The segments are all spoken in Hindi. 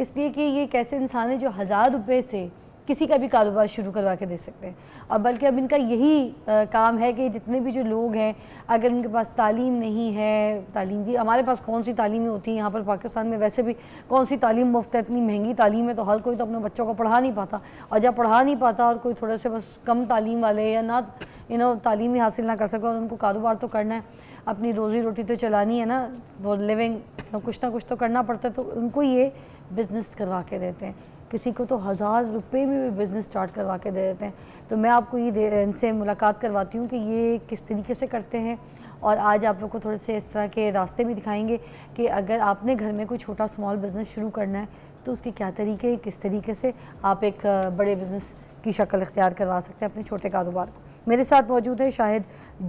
इसलिए कि ये एक इंसान है जो हज़ार रुपये से किसी का भी कारोबार शुरू करवा के दे सकते हैं और बल्कि अब इनका यही आ, काम है कि जितने भी जो लोग हैं अगर उनके पास तालीम नहीं है तालीम की हमारे पास कौन सी तालीमें होती हैं यहाँ पर पाकिस्तान में वैसे भी कौन सी तालीम मुफ्त है इतनी महंगी तालीम है तो हर कोई तो अपने बच्चों को पढ़ा नहीं पाता और जब पढ़ा नहीं पाता और कोई थोड़े से बस कम तालीम वाले या ना यू नो तालीम ही हासिल ना कर सके और उनको कारोबार तो करना है अपनी रोज़ी रोटी तो चलानी है ना वो लिविंग कुछ ना कुछ तो करना पड़ता है तो उनको ये बिज़नेस करवा के देते हैं किसी को तो हज़ार रुपए में भी बिज़नेस स्टार्ट करवा के दे देते हैं तो मैं आपको ये इनसे मुलाकात करवाती हूँ कि ये किस तरीके से करते हैं और आज आप लोग को थोड़े से इस तरह के रास्ते भी दिखाएंगे कि अगर आपने घर में कोई छोटा स्मॉल बिज़नेस शुरू करना है तो उसके क्या तरीके किस तरीके से आप एक बड़े बिज़नेस की शक्ल इख्तियार करवा सकते हैं अपने छोटे कारोबार को मेरे साथ मौजूद है शाहिद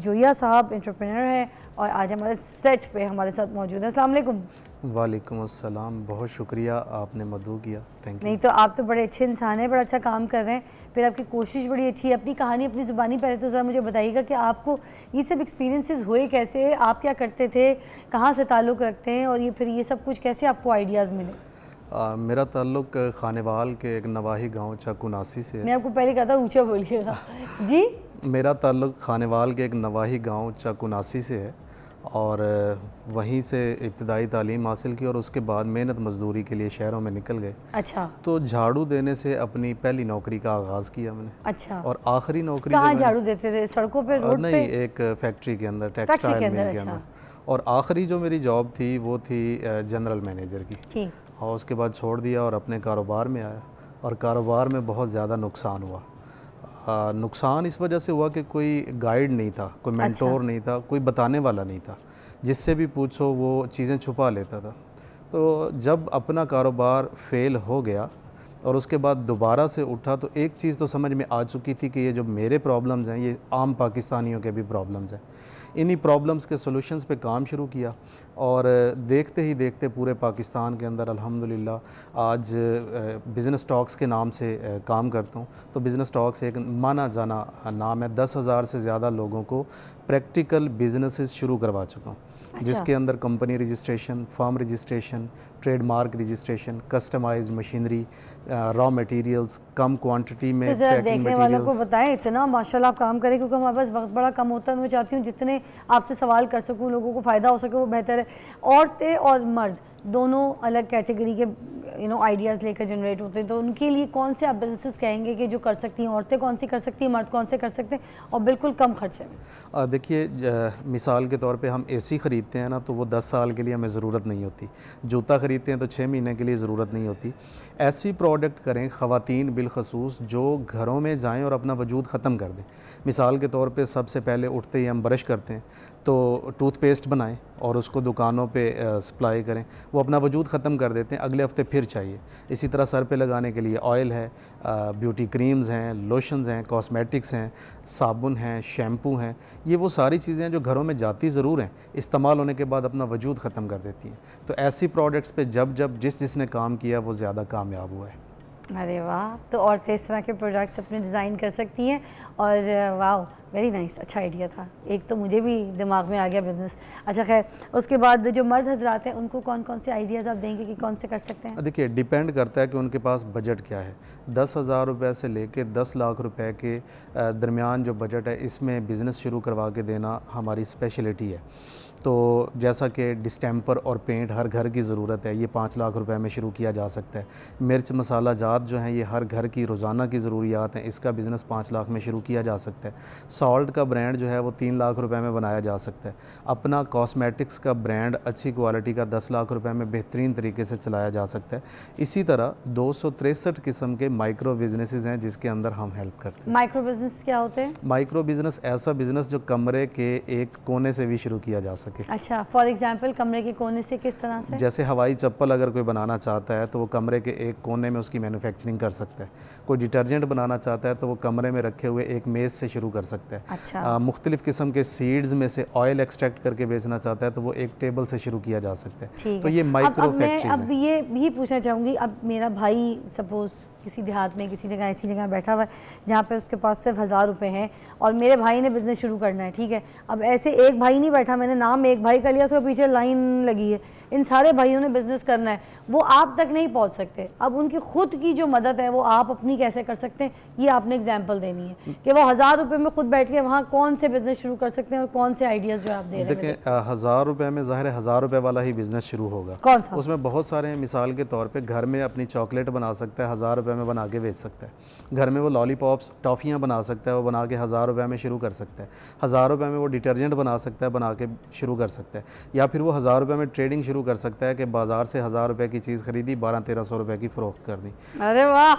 जोया साहब इंटरप्रेनर हैं और आज हमारे सेट पे हमारे साथ मौजूद हैं अस्सलाम वालेकुम अस्सलाम बहुत शुक्रिया आपने मदू किया थैंक नहीं तो आप तो बड़े अच्छे इंसान हैं बड़ा अच्छा काम कर रहे हैं फिर आपकी कोशिश बड़ी अच्छी है अपनी कहानी अपनी ज़ुबानी पहले तो ज़रा मुझे बताइएगा कि आपको ये सब एक्सपीरियंसेस हुए कैसे आप क्या करते थे कहाँ से ताल्लुक़ रखते हैं और ये फिर ये सब कुछ कैसे आपको आइडियाज़ मिले आ, मेरा ताल्लुक खानेवाल के एक नवाही गांव चाकुनासी से मैं आपको पहले कहा था बोलिएगा जी मेरा ताल्लुक खानेवाल के एक नवाही गांव चाकुनासी से है और वहीं से इब्तदाई तालीम हासिल की और उसके बाद मेहनत मजदूरी के लिए शहरों में निकल गए अच्छा तो झाड़ू देने से अपनी पहली नौकरी का आगाज़ किया मैंने अच्छा और आखिरी नौकरी झाड़ू देते थे सड़कों पे रोड नहीं पे? एक फैक्ट्री के अंदर टेक्सटाइल मिल के अच्छा। अंदर और आखिरी जो मेरी जॉब थी वो थी जनरल मैनेजर की और उसके बाद छोड़ दिया और अपने कारोबार में आया और कारोबार में बहुत ज़्यादा नुकसान हुआ नुकसान इस वजह से हुआ कि कोई गाइड नहीं था कोई मैंटोर अच्छा। नहीं था कोई बताने वाला नहीं था जिससे भी पूछो वो चीज़ें छुपा लेता था तो जब अपना कारोबार फेल हो गया और उसके बाद दोबारा से उठा तो एक चीज़ तो समझ में आ चुकी थी कि ये जो मेरे प्रॉब्लम्स हैं ये आम पाकिस्तानियों के भी प्रॉब्लम्स हैं इन्हीं प्रॉब्लम्स के सॉल्यूशंस पे काम शुरू किया और देखते ही देखते पूरे पाकिस्तान के अंदर अल्हम्दुलिल्लाह आज बिज़नेस टॉक्स के नाम से काम करता हूँ तो बिज़नेस टॉक्स एक माना जाना नाम है दस हज़ार से ज़्यादा लोगों को प्रैक्टिकल बिजनेसेस शुरू करवा चुका हूँ अच्छा। जिसके अंदर company registration form registration trademark registration customise machinery raw materials कम क्वांटिटी में तो देखने वालों को बताएं इतना माशाल्लाह काम करें क्योंकि हमारे पास वक्त बड़ा कम होता है मैं चाहती हूँ जितने आपसे सवाल कर सकूँ लोगों को फ़ायदा हो सके वो बेहतर है औरतें और मर्द दोनों अलग कैटेगरी के यू नो आइडियाज़ लेकर जनरेट होते हैं तो उनके लिए कौन से आप बिजनेसेस कहेंगे कि जो कर सकती हैं औरतें कौन सी कर सकती हैं मर्द कौन से कर सकते हैं और बिल्कुल कम खर्चे में देखिए मिसाल के तौर पे हम एसी ख़रीदते हैं ना तो वो 10 साल के लिए हमें ज़रूरत नहीं होती जूता ख़रीदते हैं तो छः महीने के लिए ज़रूरत नहीं होती ऐसी प्रोडक्ट करें ख़वान बिलखसूस जो घरों में जाएं और अपना वजूद ख़त्म कर दें मिसाल के तौर पे सबसे पहले उठते ही हम ब्रश करते हैं तो टूथपेस्ट बनाएं और उसको दुकानों पे सप्लाई करें वो अपना वजूद ख़त्म कर देते हैं अगले हफ्ते फिर चाहिए इसी तरह सर पे लगाने के लिए ऑयल है ब्यूटी क्रीम्स हैं लोशंस हैं कॉस्मेटिक्स हैं साबुन हैं शैम्पू हैं ये वो सारी चीज़ें हैं जो घरों में जाती ज़रूर हैं इस्तेमाल होने के बाद अपना वजूद ख़त्म कर देती हैं तो ऐसी प्रोडक्ट्स पर जब जब जिस जिसने काम किया वो ज़्यादा कामयाब हुआ है अरे वाह तो औरतें इस तरह के प्रोडक्ट्स अपने डिज़ाइन कर सकती हैं और वाह वेरी नाइस nice, अच्छा आइडिया था एक तो मुझे भी दिमाग में आ गया बिज़नेस अच्छा खैर उसके बाद जो मर्द हजरात हैं उनको कौन कौन से आइडियाज़ आप देंगे कि कौन से कर सकते हैं देखिए डिपेंड करता है कि उनके पास बजट क्या है दस हज़ार रुपये से लेके दस लाख रुपए के दरमियान जो बजट है इसमें बिज़नेस शुरू करवा के देना हमारी स्पेशलिटी है तो जैसा कि डिस्टेंपर और पेंट हर घर की ज़रूरत है ये पाँच लाख रुपए में शुरू किया जा सकता है मिर्च मसाला जात जो हैं ये हर घर की रोज़ाना की ज़रूरियात हैं इसका बिज़नेस पाँच लाख में शुरू किया जा सकता है सॉल्ट का ब्रांड जो है वो तीन लाख रुपए में बनाया जा सकता है अपना कॉस्मेटिक्स का ब्रांड अच्छी क्वालिटी का दस लाख रुपए में बेहतरीन तरीके से चलाया जा सकता है इसी तरह दो किस्म के माइक्रो बिजनेसेस हैं जिसके अंदर हम हेल्प करते हैं माइक्रो बिजनेस क्या होते हैं माइक्रो बिजनेस ऐसा बिजनेस जो कमरे के एक कोने से भी शुरू किया जा सके अच्छा फॉर एग्जाम्पल कमरे के कोने से किस तरह से जैसे हवाई चप्पल अगर कोई बनाना चाहता है तो वो कमरे के एक कोने में उसकी मैनुफेक्चरिंग कर सकता है कोई डिटर्जेंट बनाना चाहता है तो वो कमरे में रखे हुए एक मेज़ से शुरू कर सकता है सकता है अच्छा। मुख्तलिफ़ किस्म के सीड्स में से ऑयल एक्सट्रैक्ट करके बेचना चाहता है तो वो एक टेबल से शुरू किया जा सकता है तो ये माइक्रो अब, अब अब ये भी पूछना चाहूँगी अब मेरा भाई सपोज़ किसी देहात में किसी जगह ऐसी जगह बैठा हुआ है जहाँ पे उसके पास सिर्फ हज़ार रुपये हैं और मेरे भाई ने बिज़नेस शुरू करना है ठीक है अब ऐसे एक भाई नहीं बैठा मैंने नाम एक भाई का लिया उसके पीछे लाइन लगी है इन सारे भाइयों ने बिज़नेस करना है वो आप तक नहीं पहुँच सकते अब उनकी खुद की जो मदद है वो आप अपनी कैसे कर सकते हैं ये आपने एग्जाम्पल देनी है कि वो हज़ार रुपये में खुद बैठ के वहाँ कौन से बिज़नेस शुरू कर सकते हैं और कौन से आइडियाज़ जो आप दे देखें हज़ार रुपये में ज़ाहिर हज़ार रुपये वाला ही बिज़नेस शुरू होगा कौन सा उसमें बहुत सारे मिसाल के तौर पर घर में अपनी चॉकलेट बना सकते हैं हज़ार रुपए में बना के बेच सकता है घर में वो लॉलीपॉप्स टॉफ़ियाँ बना सकता है वो बना के हज़ार रुपए में शुरू कर सकता है हज़ार रुपए में वो डिटर्जेंट बना सकता है बना के शुरू कर सकता है या फिर वो हज़ार रुपये में ट्रेडिंग शुरू कर सकता है कि बाज़ार से हज़ार रुपये की चीज़ खरीदी बारह तेरह सौ रुपये की फ़रोख्त कर दी अरे वाह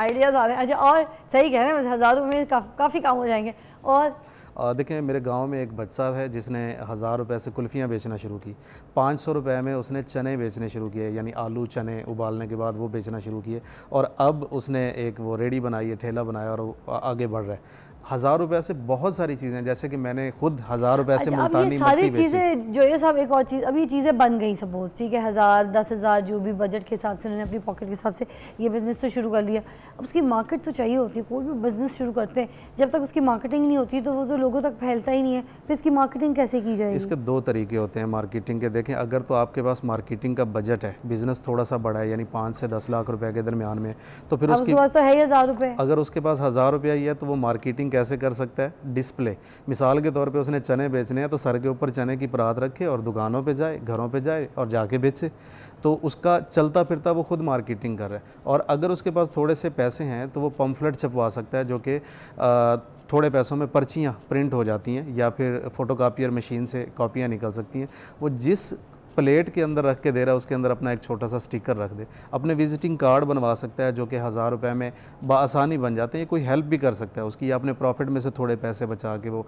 आइडियाज़ आ रहे हैं अच्छा और सही कह रहे हैं हज़ारों में काफ़ी काफ़ी काम हो जाएंगे और देखें मेरे गांव में एक बच्चा है जिसने हज़ार रुपए से कुल्फ़ियाँ बेचना शुरू की पाँच सौ रुपये में उसने चने बेचने शुरू किए यानी आलू चने उबालने के बाद वो बेचना शुरू किए और अब उसने एक वो रेडी बनाई है ठेला बनाया और आगे बढ़ रहा है हज़ार रुपए से बहुत सारी चीज़ें जैसे कि मैंने खुद हज़ार रुपए से अच्छा, मुल्तानी मिट्टी सारी चीज़ें जो ये सब एक और चीज़ अभी चीज़ें बन गई सपोज ठीक है हज़ार दस हज़ार जो भी बजट के हिसाब से उन्होंने अपनी पॉकेट के हिसाब से ये बिज़नेस तो शुरू कर लिया अब उसकी मार्केट तो चाहिए होती है कोई भी बिज़नेस शुरू करते हैं जब तक उसकी मार्केटिंग नहीं होती तो वो तो लोगों तक फैलता ही नहीं है फिर इसकी मार्केटिंग कैसे की जाए इसके दो तरीके होते हैं मार्केटिंग के देखें अगर तो आपके पास मार्केटिंग का बजट है बिज़नेस थोड़ा सा बड़ा है यानी पाँच से दस लाख रुपए के दरमियान में तो फिर उसके पास तो है ही हज़ार रुपए अगर उसके पास हज़ार रुपया ही है तो वो मार्केटिंग कैसे कर सकता है डिस्प्ले मिसाल के तौर पे उसने चने बेचने हैं तो सर के ऊपर चने की परात रखे और दुकानों पे जाए घरों पे जाए और जाके बेचे तो उसका चलता फिरता वो खुद मार्केटिंग कर रहा है और अगर उसके पास थोड़े से पैसे हैं तो वो पम्फलेट छपवा सकता है जो कि थोड़े पैसों में पर्चियाँ प्रिंट हो जाती हैं या फिर फ़ोटोकापियर मशीन से कॉपियाँ निकल सकती हैं वो जिस प्लेट के अंदर रख के दे रहा है उसके अंदर अपना एक छोटा सा स्टिकर रख दे अपने विजिटिंग कार्ड बनवा सकता है जो कि हज़ार रुपये में बसानी बन जाते हैं कोई हेल्प भी कर सकता है उसकी अपने प्रॉफिट में से थोड़े पैसे बचा के वो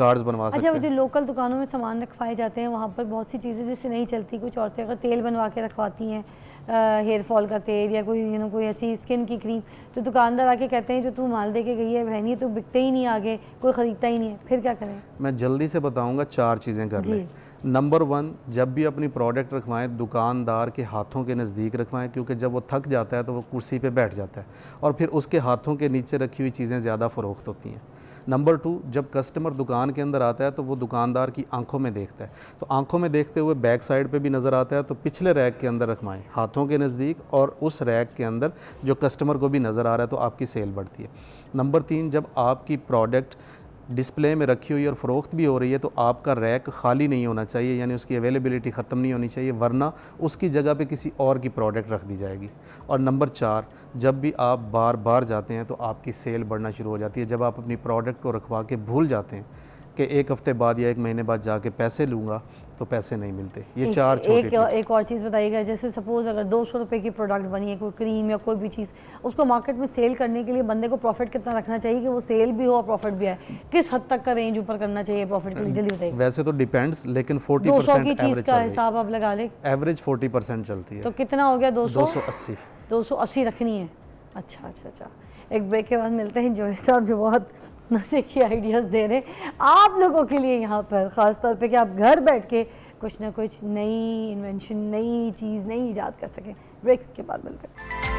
कार्ड्स बनवा अच्छा सकते हैं जो लोकल दुकानों में सामान रखवाए जाते हैं वहाँ पर बहुत सी चीज़ें जिससे नहीं चलती कुछ औरतें अगर तेल बनवा के रखवाती हैं हेयर फॉल का तेल या कोई यू नो कोई ऐसी स्किन की क्रीम तो दुकानदार आके कहते हैं जो तू माल दे के गई है बहन तो बिकते ही नहीं आगे कोई ख़रीदता ही नहीं है फिर क्या करें मैं जल्दी से बताऊँगा चार चीज़ें कर लें नंबर वन जब भी अपनी अपनी प्रोडक्ट रखवाएं दुकानदार के हाथों के नज़दीक रखवाएं क्योंकि जब वो थक जाता है तो वो कुर्सी पे बैठ जाता है और फिर उसके हाथों के नीचे रखी हुई चीज़ें ज़्यादा फ़रोख्त होती हैं नंबर टू जब कस्टमर दुकान के अंदर आता है तो वो दुकानदार की आंखों में देखता है तो आंखों में देखते हुए बैक साइड पे भी नज़र आता है तो पिछले रैक के अंदर रखवाएं हाथों के नज़दीक और उस रैक के अंदर जो कस्टमर को भी नज़र आ रहा है तो आपकी सेल बढ़ती है नंबर तीन जब आपकी प्रोडक्ट डिस्प्ले में रखी हुई और फ़रोख्त भी हो रही है तो आपका रैक खाली नहीं होना चाहिए यानी उसकी अवेलेबिलिटी ख़त्म नहीं होनी चाहिए वरना उसकी जगह पे किसी और की प्रोडक्ट रख दी जाएगी और नंबर चार जब भी आप बार बार जाते हैं तो आपकी सेल बढ़ना शुरू हो जाती है जब आप अपनी प्रोडक्ट को रखवा के भूल जाते हैं कि एक हफ्ते बाद या एक महीने बाद जाके पैसे लूंगा तो पैसे नहीं मिलते ये एक, चार छोटे एक, एक और चीज़ बताइएगा जैसे सपोज़ अगर दो सौ रुपये की प्रोडक्ट बनी है कोई क्रीम या कोई भी चीज़ उसको मार्केट में सेल करने के लिए बंदे को प्रॉफिट कितना रखना चाहिए कि वो सेल भी हो और प्रॉफिट भी आए किस हद तक का रेंज ऊपर करना चाहिए प्रॉफिट के लिए जल्दी बताइए वैसे तो डिपेंड्स लेकिन फोर्टी एवरेज का हिसाब आप लगा लें एवरेज फोर्टी परसेंट चलती है तो कितना हो गया दो सौ दो सौ अस्सी रखनी है अच्छा अच्छा अच्छा एक ब्रेक के बाद मिलते हैं जोए साहब जो बहुत नशे की आइडियाज़ दे रहे हैं आप लोगों के लिए यहाँ पर ख़ास तौर पे कि आप घर बैठ के कुछ ना कुछ नई इन्वेंशन नई चीज़ नई ईजाद कर सकें ब्रेक के बाद मिलते हैं